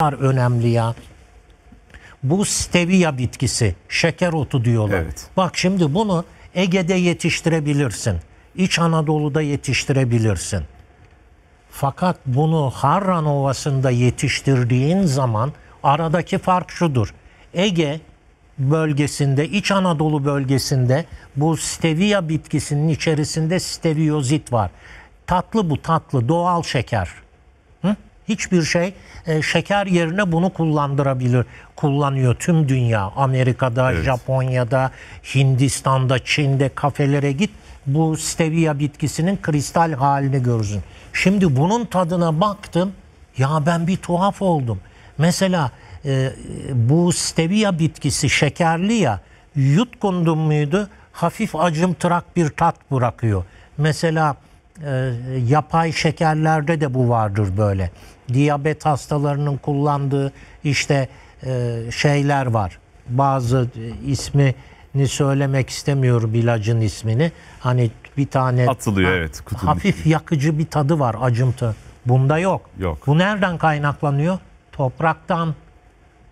önemli ya. Bu stevia bitkisi, şeker otu diyorlar. Evet. Bak şimdi bunu Ege'de yetiştirebilirsin. İç Anadolu'da yetiştirebilirsin. Fakat bunu Harran Ovası'nda yetiştirdiğin zaman aradaki fark şudur. Ege bölgesinde, İç Anadolu bölgesinde bu stevia bitkisinin içerisinde steviozit var. Tatlı bu tatlı, doğal şeker hiçbir şey e, şeker yerine bunu kullandırabilir. Kullanıyor tüm dünya. Amerika'da, evet. Japonya'da, Hindistan'da, Çin'de kafelere git. Bu stevia bitkisinin kristal halini görürsün. Şimdi bunun tadına baktım. Ya ben bir tuhaf oldum. Mesela e, bu stevia bitkisi şekerli ya. Yutkundum muydu? Hafif acımtırak bir tat bırakıyor. Mesela ee, yapay şekerlerde de bu vardır böyle. Diyabet hastalarının kullandığı işte e, şeyler var. Bazı e, ismini söylemek istemiyorum ilacın ismini. Hani bir tane atılıyor ha, evet Hafif içinde. yakıcı bir tadı var acımtı. Bunda yok. Yok. Bu nereden kaynaklanıyor? Topraktan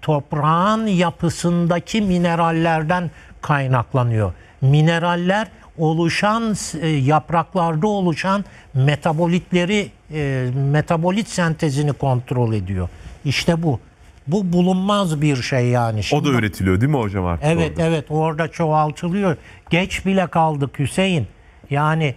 toprağın yapısındaki minerallerden kaynaklanıyor. Mineraller oluşan e, yapraklarda oluşan metabolitleri e, metabolit sentezini kontrol ediyor. İşte bu. Bu bulunmaz bir şey yani. Şimdi, o da üretiliyor değil mi hocam artık? Evet orada? evet orada çoğaltılıyor. Geç bile kaldık Hüseyin. Yani